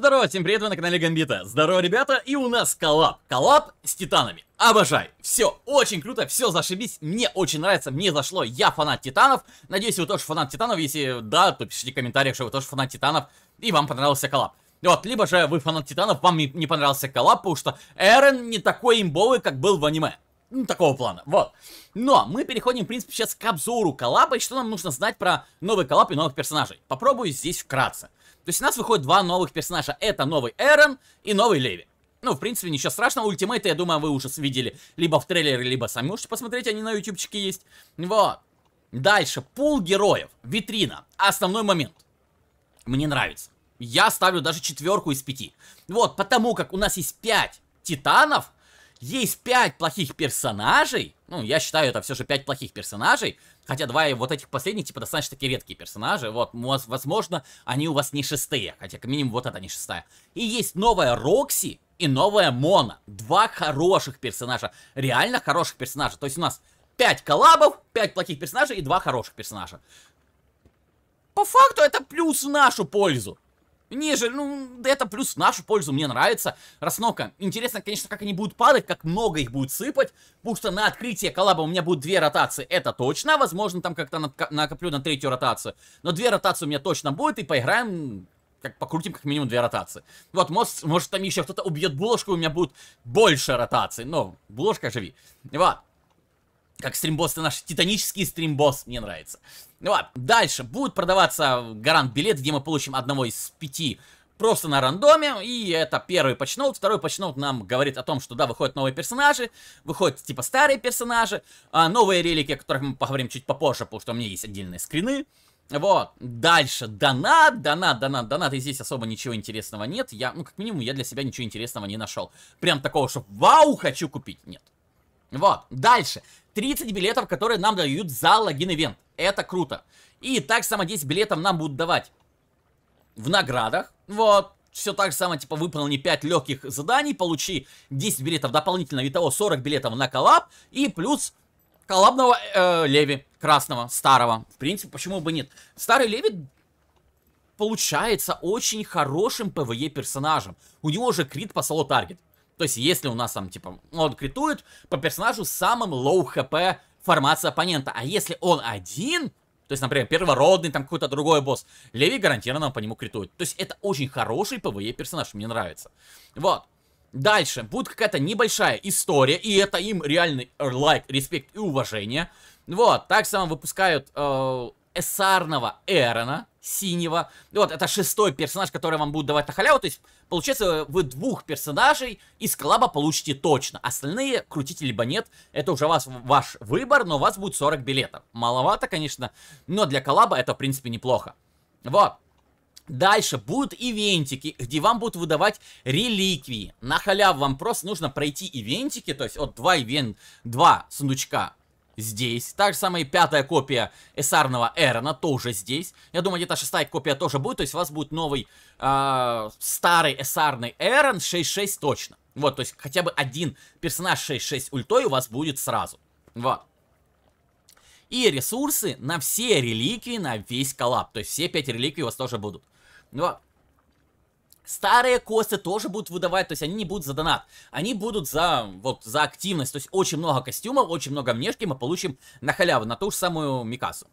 здорово, всем привет, вы на канале Гамбита. Здорово, ребята, и у нас коллаб. Коллаб с титанами. Обожаю. Все очень круто, все зашибись. Мне очень нравится, мне зашло. Я фанат титанов. Надеюсь, вы тоже фанат титанов. Если да, то пишите в комментариях, что вы тоже фанат титанов. И вам понравился коллаб. Вот, либо же вы фанат титанов, вам не понравился коллаб, потому что Эрен не такой имбовый, как был в аниме. Ну, такого плана, вот. Но мы переходим, в принципе, сейчас к обзору коллаба, и что нам нужно знать про новый коллаб и новых персонажей. Попробую здесь вкратце. То есть у нас выходит два новых персонажа. Это новый Эрон и новый Леви. Ну, в принципе, ничего страшного. Ультимейты, я думаю, вы уже видели либо в трейлере, либо сами можете посмотреть, они на ютубчике есть. Вот. Дальше. Пул героев. Витрина. Основной момент. Мне нравится. Я ставлю даже четверку из пяти. Вот, потому как у нас есть пять титанов, есть пять плохих персонажей, ну, я считаю, это все же 5 плохих персонажей. Хотя два вот этих последних, типа, достаточно такие редкие персонажи. Вот, возможно, они у вас не шестые. Хотя, как минимум, вот это не шестая. И есть новая Рокси и новая Мона. Два хороших персонажа. Реально хороших персонажа. То есть у нас 5 коллабов, 5 плохих персонажей и два хороших персонажа. По факту это плюс в нашу пользу. Нежели, ну, это плюс в нашу пользу, мне нравится. Раснока. Интересно, конечно, как они будут падать, как много их будет сыпать. Потому что на открытие коллаба у меня будет две ротации, это точно. Возможно, там как-то накоплю на третью ротацию. Но две ротации у меня точно будет, и поиграем как покрутим как минимум две ротации. Вот, может, может там еще кто-то убьет булочку, у меня будет больше ротаций. Но булочка живи. Вот. Как стримбоссы наши, титанический стримбосс, мне нравится. Ну ладно, дальше. Будет продаваться гарант билет, где мы получим одного из пяти просто на рандоме, и это первый патчноут. Второй патчноут нам говорит о том, что да, выходят новые персонажи, выходят типа старые персонажи, а новые релики, о которых мы поговорим чуть попозже, потому что у меня есть отдельные скрины. Вот, дальше, донат, донат, донат, донат, и здесь особо ничего интересного нет, я, ну, как минимум, я для себя ничего интересного не нашел. Прям такого, что вау, хочу купить, нет. Вот, дальше, 30 билетов, которые нам дают за логин-ивент. Это круто. И так само 10 билетов нам будут давать в наградах. Вот, все так же самое, типа, выполни 5 легких заданий, получи 10 билетов дополнительно, итого 40 билетов на коллаб, и плюс коллабного э, леви красного, старого. В принципе, почему бы нет? Старый леви получается очень хорошим ПВЕ персонажем. У него же крит по соло таргет. То есть, если у нас там, типа, он критует по персонажу с самым лоу хп формация оппонента, а если он один, то есть, например, первородный, там какой-то другой босс. Леви гарантированно по нему критует. То есть, это очень хороший ПВЕ персонаж, мне нравится. Вот. Дальше. Будет какая-то небольшая история, и это им реальный лайк, респект и уважение. Вот. Так само выпускают э, эсарного Эрона синего. Вот, это шестой персонаж, который вам будут давать на халяву. То есть, получается, вы двух персонажей из коллаба получите точно. Остальные крутите либо нет. Это уже вас, ваш выбор, но у вас будет 40 билетов. Маловато, конечно, но для коллаба это, в принципе, неплохо. Вот. Дальше будут ивентики, где вам будут выдавать реликвии. На халяву вам просто нужно пройти ивентики, то есть вот два ивент, два сундучка здесь. так же самая пятая копия эсарного Эрона тоже здесь. Я думаю, где-то шестая копия тоже будет. То есть у вас будет новый э, старый эсарный Эрон 6.6 точно. Вот, то есть хотя бы один персонаж 6.6 ультой у вас будет сразу. Вот. И ресурсы на все реликвии, на весь коллап. То есть все пять реликвий у вас тоже будут. Вот. Старые косты тоже будут выдавать, то есть они не будут за донат. Они будут за, вот, за активность. То есть очень много костюмов, очень много внешки мы получим на халяву, на ту же самую Микасу.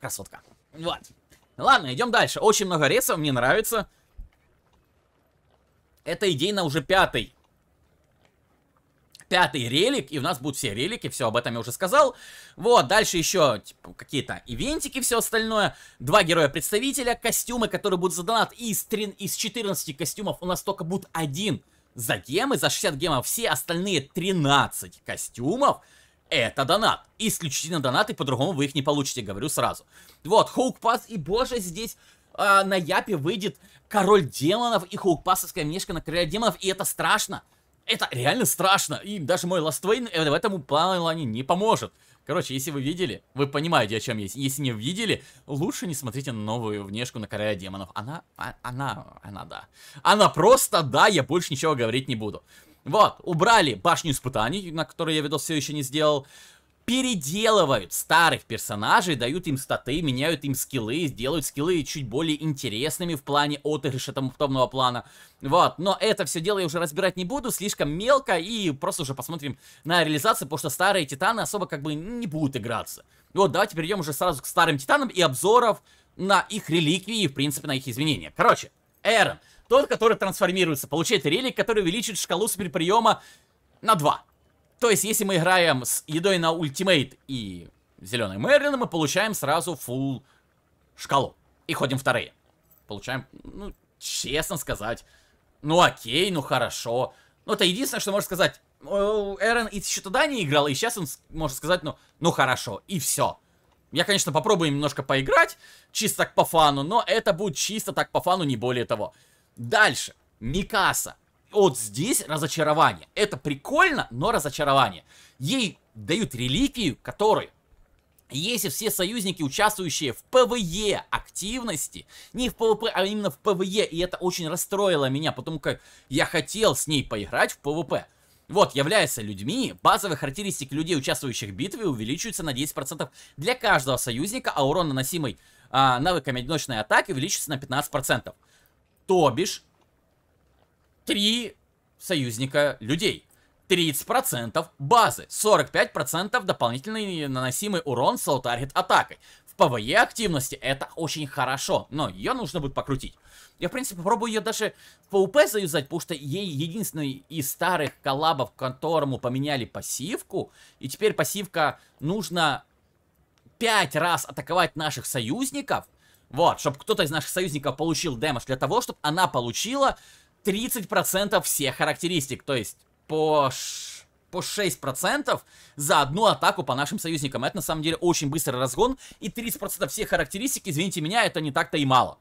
красотка. Вот. Ладно, идем дальше. Очень много ресов, мне нравится. Это идея на уже пятый пятый релик, и у нас будут все релики, все, об этом я уже сказал. Вот, дальше еще типа, какие-то ивентики, все остальное. Два героя-представителя, костюмы, которые будут за И из, 3, из 14 костюмов у нас только будет один за гемы, за 60 гемов. Все остальные 13 костюмов это донат. Исключительно донат и по-другому вы их не получите, говорю сразу. Вот, пас и боже, здесь э, на Япе выйдет Король Демонов и Хоукпасовская внешка на Короля Демонов, и это страшно. Это реально страшно. И даже мой Last в этом плане не поможет. Короче, если вы видели, вы понимаете, о чем есть. Если не видели, лучше не смотрите на новую внешку на Короля Демонов. Она, а, она, она, да. Она просто, да, я больше ничего говорить не буду. Вот, убрали башню испытаний, на которую я видос все еще не сделал переделывают старых персонажей, дают им статы, меняют им скиллы, сделают скиллы чуть более интересными в плане отыгрыша там томного плана. Вот, но это все дело я уже разбирать не буду, слишком мелко, и просто уже посмотрим на реализацию, потому что старые титаны особо как бы не будут играться. Вот, давайте перейдем уже сразу к старым титанам и обзоров на их реликвии и, в принципе, на их изменения. Короче, Эрон, тот, который трансформируется, получает релик, который увеличит шкалу суперприема на 2. То есть, если мы играем с едой на ультимейт и зеленой Мерлин, мы получаем сразу full шкалу. И ходим вторые. Получаем, ну, честно сказать, ну окей, ну хорошо. Ну, это единственное, что можно сказать. Эрен и еще туда не играл, и сейчас он может сказать, ну, ну хорошо, и все. Я, конечно, попробую немножко поиграть, чисто так по фану, но это будет чисто так по фану, не более того. Дальше. Микаса вот здесь разочарование. Это прикольно, но разочарование. Ей дают реликвию, которую если все союзники, участвующие в ПВЕ активности, не в ПВП, а именно в ПВЕ, и это очень расстроило меня, потому как я хотел с ней поиграть в ПВП. Вот, являются людьми, базовые характеристики людей, участвующих в битве, увеличиваются на 10% для каждого союзника, а урон, наносимый а, навыками одиночной атаки, увеличится на 15%. То бишь, три союзника людей. 30% базы, 45% дополнительный наносимый урон с таргет атакой. В ПВЕ активности это очень хорошо, но ее нужно будет покрутить. Я, в принципе, попробую ее даже в ПУП заюзать, потому что ей единственный из старых коллабов, к которому поменяли пассивку, и теперь пассивка нужно 5 раз атаковать наших союзников, вот, чтобы кто-то из наших союзников получил демедж для того, чтобы она получила 30% всех характеристик, то есть по, ш... по 6% за одну атаку по нашим союзникам. Это на самом деле очень быстрый разгон, и 30% всех характеристик, извините меня, это не так-то и мало.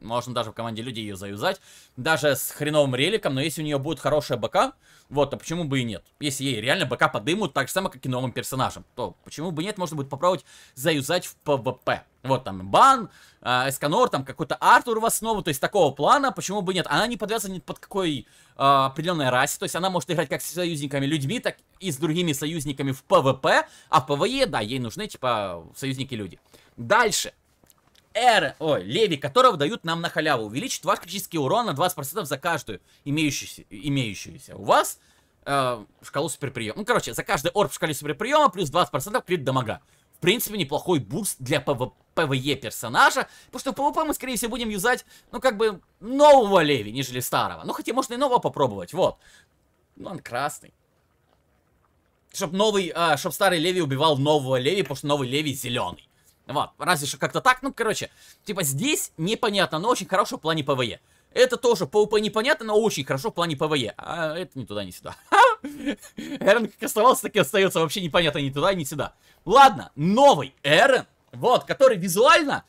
Можно даже в команде людей ее заюзать. Даже с хреновым реликом, но если у нее будет хорошая БК, вот, а почему бы и нет? Если ей реально БК подымут, так же самое, как и новым персонажем, то почему бы нет, можно будет попробовать заюзать в ПВП. Вот там бан, э, Эсканор, там какой-то Артур в основу, то есть такого плана, почему бы нет? Она не подвязана ни под какой э, а, определенной расе, то есть она может играть как с союзниками людьми, так и с другими союзниками в ПВП, а в ПВЕ, да, ей нужны, типа, союзники-люди. Дальше. Эра, ой, Леви, которого дают нам на халяву. Увеличит ваш критический урон на 20% за каждую имеющуюся. имеющуюся. У вас э, шкалу суперприема. Ну, короче, за каждый орб в шкале суперприема плюс 20% крит дамага. В принципе, неплохой буст для пв ПВЕ персонажа, потому что в ПВП мы, скорее всего, будем юзать, ну, как бы, нового Леви, нежели старого. Ну, хотя можно и нового попробовать, вот. Ну, он красный. Чтоб новый, а, чтоб старый Леви убивал нового Леви, потому что новый Леви зеленый. Вот, разве что как-то так, ну, короче, типа здесь непонятно, но очень хорошо в плане ПВЕ. Это тоже ПВП непонятно, но очень хорошо в плане ПВЕ. А это не туда, не сюда. Эрен как оставался, так и остается вообще непонятно ни туда, ни сюда. Ладно, новый Эрен, вот, который визуально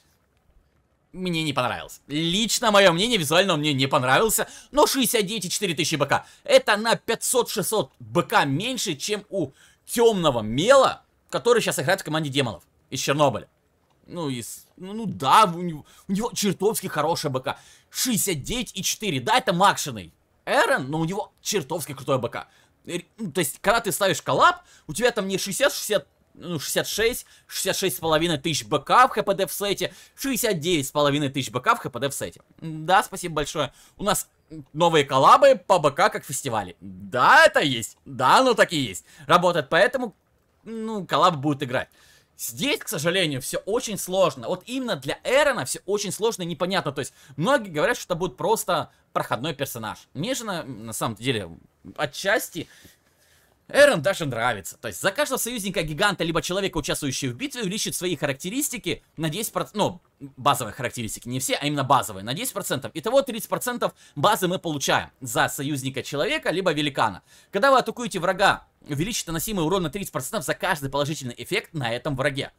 мне не понравился. Лично мое мнение, визуально мне не понравился, но 69,4 тысячи БК. Это на 500-600 БК меньше, чем у темного мела, который сейчас играет в команде демонов из Чернобыля ну, из, ну, ну да, у него, у него чертовски хорошая БК. и 69,4, да, это Макшиной. Эрен, но у него чертовски крутой БК. Ну, то есть, когда ты ставишь коллап, у тебя там не 60, 60, ну, 66, 66,5 тысяч БК в ХПД в сете, 69,5 тысяч БК в ХПД в сете. Да, спасибо большое. У нас новые коллабы по БК как фестивале. Да, это есть. Да, ну так и есть. Работает, поэтому, ну, коллаб будет играть. Здесь, к сожалению, все очень сложно. Вот именно для Эрона все очень сложно и непонятно. То есть, многие говорят, что это будет просто проходной персонаж. Мне же, на, на самом деле, отчасти Эрон даже нравится. То есть за каждого союзника гиганта, либо человека, участвующего в битве, увеличит свои характеристики на 10%, ну, базовые характеристики, не все, а именно базовые, на 10%. Итого 30% базы мы получаем за союзника человека, либо великана. Когда вы атакуете врага, увеличит наносимый урон на 30% за каждый положительный эффект на этом враге.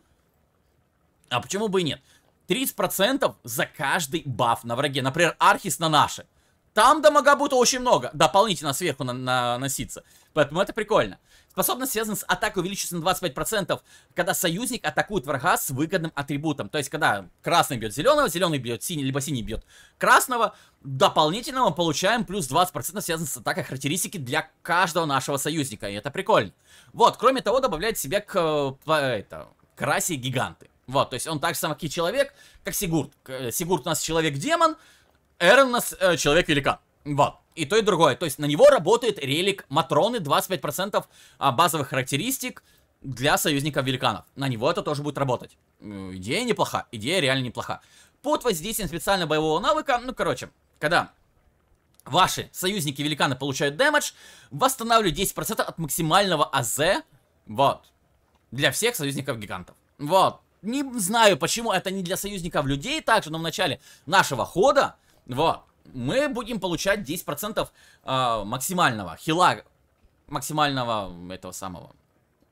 А почему бы и нет? 30% за каждый баф на враге. Например, Архис на наши. Там дамага очень много, дополнительно сверху на наносится. Поэтому это прикольно. Способность связана с атакой увеличится на 25%, когда союзник атакует врага с выгодным атрибутом. То есть, когда красный бьет зеленого, зеленый бьет синий, либо синий бьет красного, дополнительно мы получаем плюс 20% связанных с атакой характеристики для каждого нашего союзника. И это прикольно. Вот, кроме того, добавляет себе к, э, это, к расе гиганты. Вот, то есть он так же самый как человек, как Сигурд. Э, Сигурд у нас человек-демон, Эрон у нас э, человек велика, Вот. И то, и другое. То есть на него работает релик Матроны, 25% а, базовых характеристик для союзников великанов. На него это тоже будет работать. Идея неплоха, идея реально неплоха. Под воздействием специально боевого навыка, ну короче, когда ваши союзники великаны получают дэмэдж, восстанавливают 10% от максимального АЗ, вот, для всех союзников гигантов. Вот, не знаю, почему это не для союзников людей также, но в начале нашего хода вот. Мы будем получать 10% э, а, максимального хила, максимального этого самого.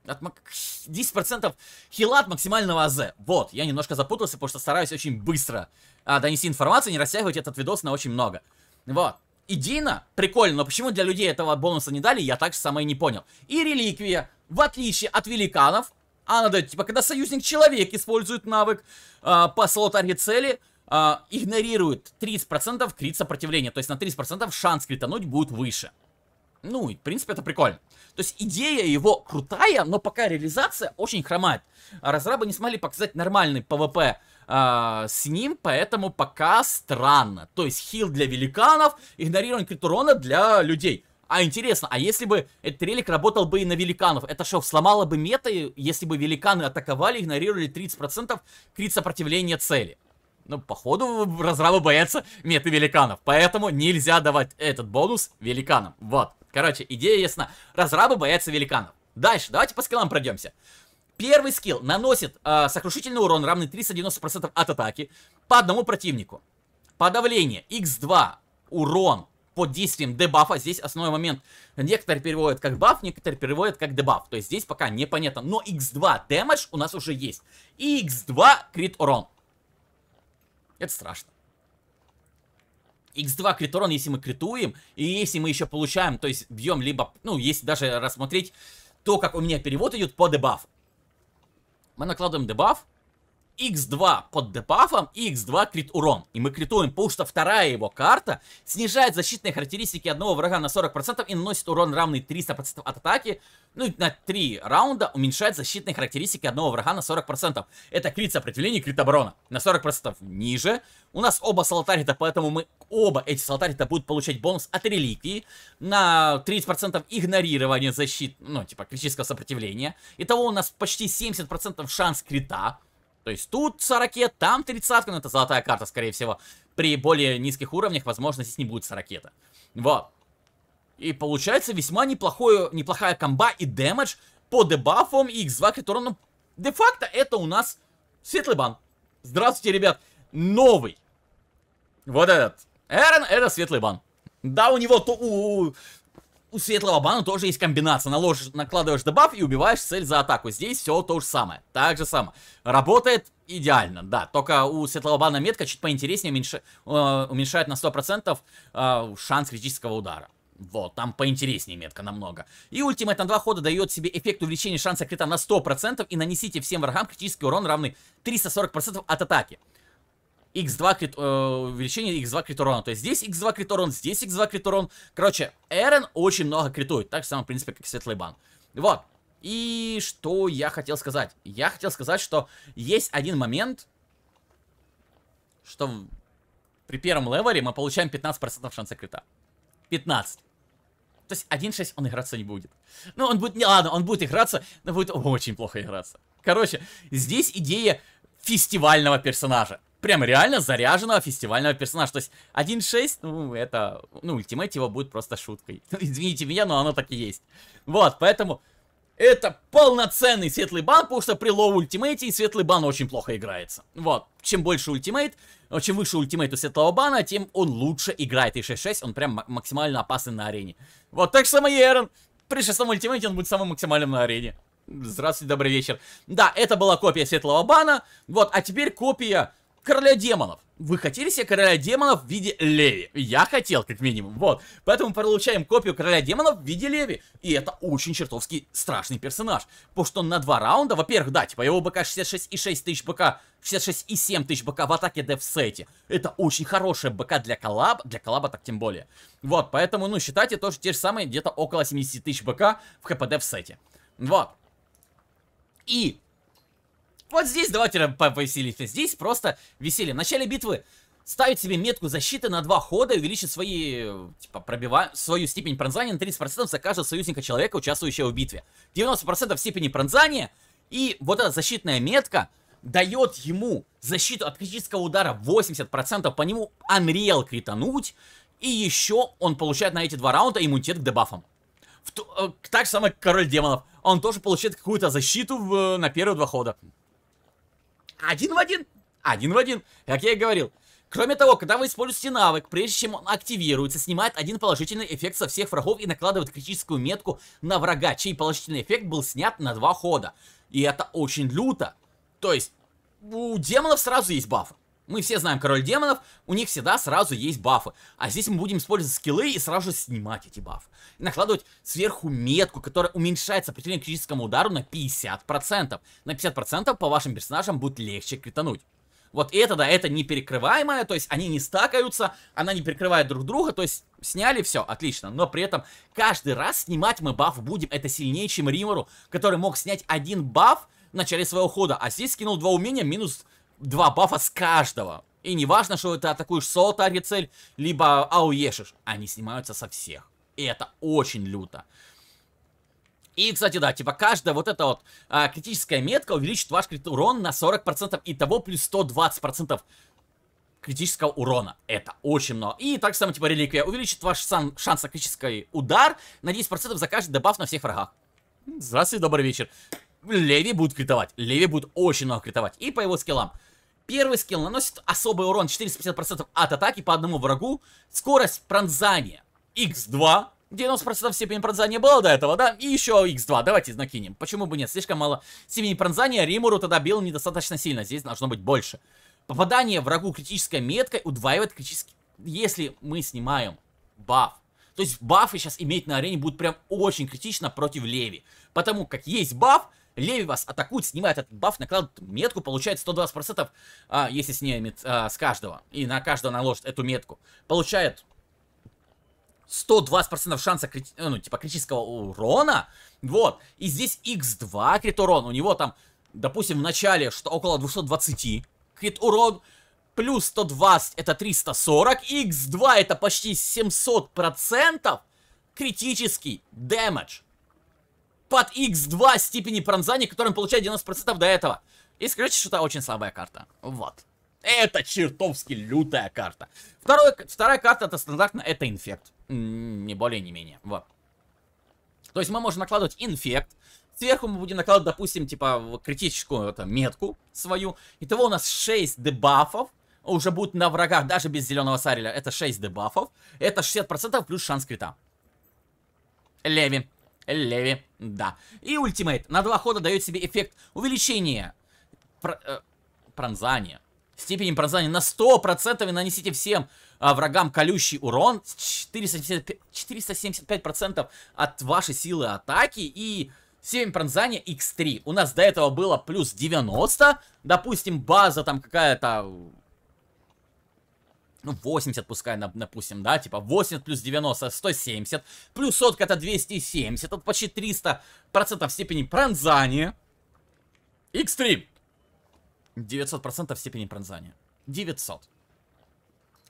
От 10% хила от максимального АЗ. Вот, я немножко запутался, потому что стараюсь очень быстро а, донести информацию, не растягивать этот видос на очень много. Вот. Идина, прикольно, но почему для людей этого бонуса не дали, я так же самое не понял. И реликвия, в отличие от великанов, она дает, типа, когда союзник-человек использует навык э, по слоту арги цели, э, игнорирует 30% крит сопротивления. То есть на 30% шанс критануть будет выше. Ну, и, в принципе, это прикольно. То есть идея его крутая, но пока реализация очень хромает. Разрабы не смогли показать нормальный ПВП э, с ним, поэтому пока странно. То есть хил для великанов, игнорирование крит урона для людей. А интересно, а если бы этот релик работал бы и на великанов? Это что, сломало бы меты, если бы великаны атаковали, игнорировали 30% крит сопротивления цели? Ну, походу, разрабы боятся меты великанов. Поэтому нельзя давать этот бонус великанам. Вот. Короче, идея ясна. Разрабы боятся великанов. Дальше, давайте по скиллам пройдемся. Первый скилл наносит э, сокрушительный урон, равный 390% от атаки, по одному противнику. Подавление, x2, урон под действием дебафа. Здесь основной момент. Некоторые переводят как баф, некоторые переводят как дебаф. То есть здесь пока непонятно. Но x2 damage у нас уже есть. И x2 крит урон. Это страшно. X2 криторон, если мы критуем, и если мы еще получаем, то есть бьем либо, ну, если даже рассмотреть то, как у меня перевод идет по дебафу. Мы накладываем дебаф, x2 под депафом и x2 крит урон. И мы критуем, потому что вторая его карта снижает защитные характеристики одного врага на 40% и наносит урон равный 300% от атаки. Ну, на 3 раунда уменьшает защитные характеристики одного врага на 40%. Это крит сопротивления и крит оборона. На 40% ниже. У нас оба салатарита, поэтому мы оба эти салатарита будут получать бонус от реликвии. На 30% игнорирование защит, ну, типа, критического сопротивления. Итого у нас почти 70% шанс крита то есть тут 40, там 30, но это золотая карта, скорее всего. При более низких уровнях, возможно, здесь не будет 40. Вот. И получается весьма неплохое, неплохая комба и дэмэдж по дебафам и x2, который, ну, де-факто это у нас светлый бан. Здравствуйте, ребят. Новый. Вот этот. Эрен это светлый бан. Да, у него то у, у у светлого бана тоже есть комбинация. Наложишь, накладываешь дебаф и убиваешь цель за атаку. Здесь все то же самое. Так же самое. Работает идеально, да. Только у светлого бана метка чуть поинтереснее уменьша, э, уменьшает на 100% э, шанс критического удара. Вот, там поинтереснее метка намного. И ультимейт на два хода дает себе эффект увеличения шанса крита на 100% и нанесите всем врагам критический урон равный 340% от атаки x2 крит, э, увеличение x2 криторона, То есть здесь x2 криторон, здесь x2 криторон, Короче, Эрен очень много критует. Так же самое, в принципе, как и Светлый Бан. Вот. И что я хотел сказать? Я хотел сказать, что есть один момент, что при первом левере мы получаем 15% шанса крита. 15. То есть 1.6 он играться не будет. Ну, он будет, не ладно, он будет играться, но будет очень плохо играться. Короче, здесь идея фестивального персонажа прям реально заряженного фестивального персонажа. То есть 1.6, ну, это, ну, ультимейт его будет просто шуткой. Извините меня, но оно так и есть. Вот, поэтому это полноценный светлый бан, потому что при лоу ультимейте и светлый бан очень плохо играется. Вот, чем больше ультимейт, э, чем выше ультимейт у светлого бана, тем он лучше играет. И 6.6, он прям максимально опасен на арене. Вот, так же самое Эрон. При шестом ультимейте он будет самым максимальным на арене. Здравствуйте, добрый вечер. Да, это была копия светлого бана. Вот, а теперь копия короля демонов. Вы хотели себе короля демонов в виде Леви? Я хотел, как минимум. Вот. Поэтому получаем копию короля демонов в виде Леви. И это очень чертовски страшный персонаж. Потому что на два раунда, во-первых, да, типа его БК 66 и 6 тысяч БК, 66 и 7 тысяч БК в атаке дефсете. Это очень хорошая БК для коллаба, для коллаба так тем более. Вот, поэтому, ну, считайте тоже те же самые, где-то около 70 тысяч БК в ХП дефсете. Вот. И вот здесь давайте повеселимся. Здесь просто веселье. В начале битвы ставить себе метку защиты на два хода и увеличит свои, типа, пробива... свою степень пронзания на 30% за каждого союзника человека, участвующего в битве. 90% степени пронзания, и вот эта защитная метка дает ему защиту от критического удара 80%, по нему Unreal критануть, и еще он получает на эти два раунда иммунитет к дебафам. В... Э, так же самое Король Демонов, он тоже получает какую-то защиту в... Э, на первые два хода. Один в один. Один в один. Как я и говорил. Кроме того, когда вы используете навык, прежде чем он активируется, снимает один положительный эффект со всех врагов и накладывает критическую метку на врага, чей положительный эффект был снят на два хода. И это очень люто. То есть, у демонов сразу есть бафы. Мы все знаем король демонов, у них всегда сразу есть бафы. А здесь мы будем использовать скиллы и сразу же снимать эти бафы. накладывать сверху метку, которая уменьшает сопротивление критическому удару на 50%. На 50% по вашим персонажам будет легче критануть. Вот это, да, это не перекрываемое, то есть они не стакаются, она не перекрывает друг друга, то есть сняли, все, отлично. Но при этом каждый раз снимать мы баф будем, это сильнее, чем Римору, который мог снять один баф в начале своего хода, а здесь скинул два умения минус два бафа с каждого. И не важно, что ты атакуешь соло таргет цель, либо ауешишь. Они снимаются со всех. И это очень люто. И, кстати, да, типа каждая вот эта вот а, критическая метка увеличит ваш крит урон на 40%. и того плюс 120% критического урона. Это очень много. И так само, типа, реликвия увеличит ваш сан шанс на критический удар на 10% за каждый добав на всех врагах. Здравствуйте, добрый вечер. Леви будет критовать. Леви будет очень много критовать. И по его скиллам. Первый скилл наносит особый урон 450% от атаки по одному врагу. Скорость пронзания x2. 90% степени пронзания было до этого, да? И еще x2. Давайте накинем. Почему бы нет? Слишком мало степени пронзания. Римуру тогда бил недостаточно сильно. Здесь должно быть больше. Попадание врагу критической меткой удваивает критический... Если мы снимаем баф то есть бафы сейчас иметь на арене будет прям очень критично против Леви. Потому как есть баф, Леви вас атакует, снимает этот баф, накладывает метку, получает 120%, а, если снимет а, с каждого. И на каждого наложит эту метку. Получает 120% шанса, крит... ну, типа, критического урона. Вот. И здесь x2 крит урон. У него там, допустим, в начале что около 220 крит урон. Плюс 120 это 340. x2 это почти 700% критический дэмэдж под x2 степени пронзания, которым он получает 90% до этого. И скажите, что это очень слабая карта. Вот. Это чертовски лютая карта. Второе, вторая карта это стандартно, это инфект. Не более, не менее. Вот. То есть мы можем накладывать инфект. Сверху мы будем накладывать, допустим, типа критическую это, метку свою. Итого у нас 6 дебафов. Уже будет на врагах, даже без зеленого сареля. Это 6 дебафов. Это 60% плюс шанс крита. Леви. Леви, да. И ультимейт. На два хода дает себе эффект увеличения пр э, пронзания. Степени пронзания на 100% и нанесите всем э, врагам колющий урон 475%, 475 от вашей силы атаки и 7 пронзания x3. У нас до этого было плюс 90. Допустим, база там какая-то ну, 80 пускай, допустим, да, типа 80 плюс 90, 170, плюс сотка это 270, это почти 300 процентов степени пронзания. X3. 900 процентов степени пронзания. 900.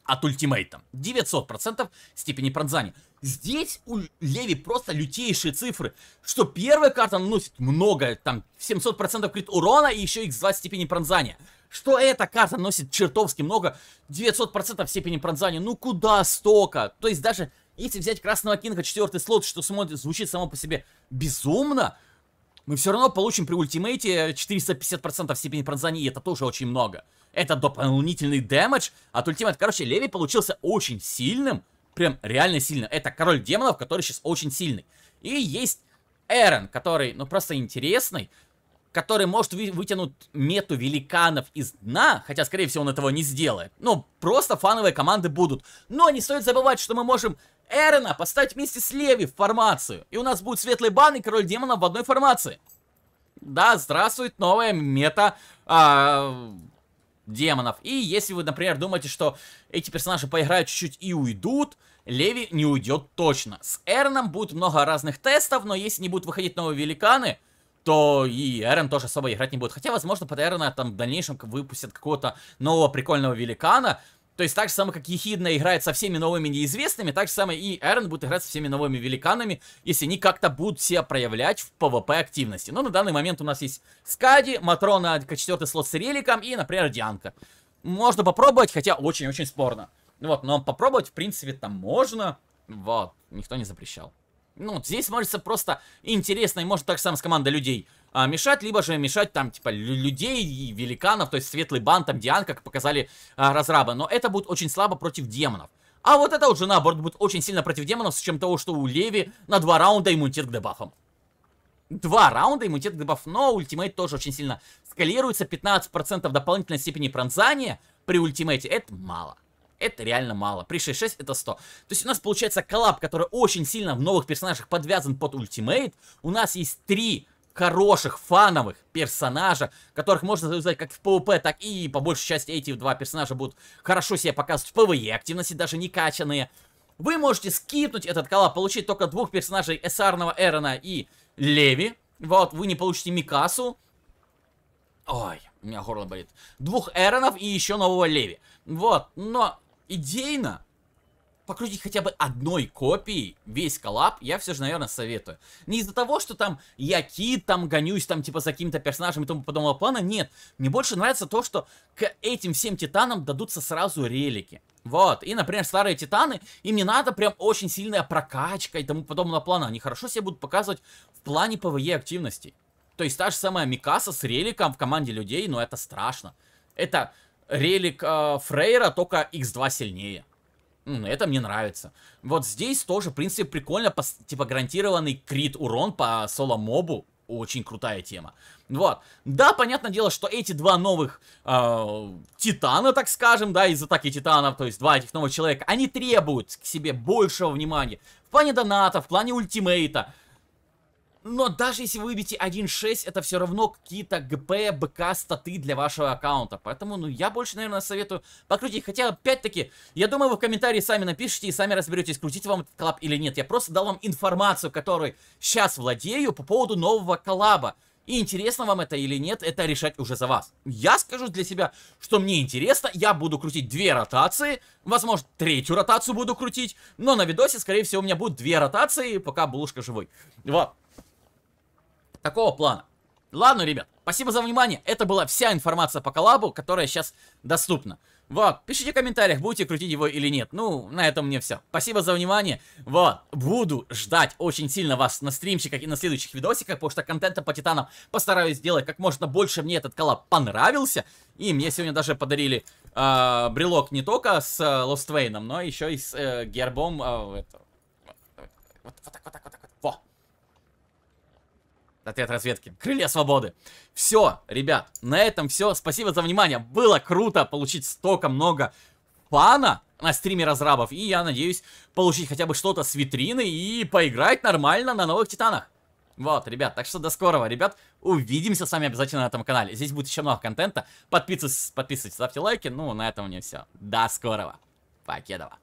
От ультимейта. 900 процентов степени пронзания. Здесь у Леви просто лютейшие цифры, что первая карта наносит много, там, 700 процентов крит урона и еще x2 степени пронзания. Что эта карта носит чертовски много, 900% степени пронзания, ну куда столько? То есть даже если взять Красного Кинга, четвертый слот, что смотрит, звучит само по себе безумно, мы все равно получим при ультимейте 450% степени пронзания, и это тоже очень много. Это дополнительный дэмэдж от а ультимейт. Короче, Леви получился очень сильным, прям реально сильным. Это король демонов, который сейчас очень сильный. И есть Эрен, который, ну, просто интересный который может вытянуть мету великанов из дна, хотя, скорее всего, он этого не сделает. Ну, просто фановые команды будут. Но не стоит забывать, что мы можем Эрена поставить вместе с Леви в формацию. И у нас будет Светлый Бан и Король Демонов в одной формации. Да, здравствует новая мета а, демонов. И если вы, например, думаете, что эти персонажи поиграют чуть-чуть и уйдут, Леви не уйдет точно. С Эрном будет много разных тестов, но если не будут выходить новые великаны, то и Эрен тоже особо играть не будет. Хотя, возможно, под Эрена там в дальнейшем выпустят какого-то нового прикольного великана. То есть так же самое, как Ехидна играет со всеми новыми неизвестными, так же самое и Эрен будет играть со всеми новыми великанами, если они как-то будут себя проявлять в ПВП активности. Но на данный момент у нас есть Скади, Матрона, четвертый слот с реликом и, например, Дианка. Можно попробовать, хотя очень-очень спорно. Вот, но попробовать, в принципе, там можно. Вот, никто не запрещал ну, здесь смотрится просто интересно, и может так сам с командой людей а, мешать, либо же мешать там, типа, людей и великанов, то есть светлый бан, там, Диан, как показали а, разрабы. Но это будет очень слабо против демонов. А вот это уже, наоборот, будет очень сильно против демонов, с чем того, что у Леви на два раунда иммунитет к дебафам. Два раунда иммунитет к дебафам, но ультимейт тоже очень сильно скалируется, 15% дополнительной степени пронзания при ультимейте, это мало. Это реально мало. При 6.6 это 100. То есть у нас получается коллап, который очень сильно в новых персонажах подвязан под ультимейт. У нас есть три хороших, фановых персонажа, которых можно завязать как в ПВП, так и по большей части эти два персонажа будут хорошо себя показывать в ПВЕ активности, даже не качанные. Вы можете скипнуть этот коллап, получить только двух персонажей Эсарного Эрона и Леви. Вот, вы не получите Микасу. Ой, у меня горло болит. Двух Эронов и еще нового Леви. Вот, но идейно покрутить хотя бы одной копии весь коллап, я все же, наверное, советую. Не из-за того, что там я кит, там гонюсь, там типа за каким-то персонажем и тому подобного плана, нет. Мне больше нравится то, что к этим всем титанам дадутся сразу релики. Вот, и, например, старые титаны, им не надо прям очень сильная прокачка и тому подобного плана. Они хорошо себя будут показывать в плане ПВЕ активностей. То есть та же самая Микаса с реликом в команде людей, но ну, это страшно. Это релик э, Фрейра, только X2 сильнее. Это мне нравится. Вот здесь тоже, в принципе, прикольно, типа, гарантированный крит урон по соло-мобу. Очень крутая тема. Вот. Да, понятное дело, что эти два новых э, титана, так скажем, да, из атаки титанов, то есть два этих новых человека, они требуют к себе большего внимания. В плане доната, в плане ультимейта. Но даже если вы выбьете 1.6, это все равно какие-то ГП, БК, статы для вашего аккаунта. Поэтому, ну, я больше, наверное, советую покрутить. Хотя, опять-таки, я думаю, вы в комментарии сами напишите и сами разберетесь, крутить вам этот коллаб или нет. Я просто дал вам информацию, которой сейчас владею по поводу нового коллаба. И интересно вам это или нет, это решать уже за вас. Я скажу для себя, что мне интересно, я буду крутить две ротации, возможно, третью ротацию буду крутить, но на видосе, скорее всего, у меня будут две ротации, пока булушка живой. Вот. Такого плана. Ладно, ребят, спасибо за внимание. Это была вся информация по коллабу, которая сейчас доступна. Вот, пишите в комментариях, будете крутить его или нет. Ну, на этом мне все. Спасибо за внимание. Вот, буду ждать очень сильно вас на стримчиках и на следующих видосиках, потому что контента по Титанам постараюсь сделать как можно больше. Мне этот коллаб понравился. И мне сегодня даже подарили э, брелок не только с э, Лоствейном, но еще и с э, гербом э, этого. Вот, вот так, вот так, вот так. Отряд разведки. Крылья свободы. Все, ребят, на этом все. Спасибо за внимание. Было круто получить столько много фана на стриме разрабов. И я надеюсь получить хотя бы что-то с витрины и поиграть нормально на новых титанах. Вот, ребят, так что до скорого, ребят. Увидимся с вами обязательно на этом канале. Здесь будет еще много контента. Подписывайтесь, подписывайтесь ставьте лайки. Ну, на этом у меня все. До скорого. Покедова.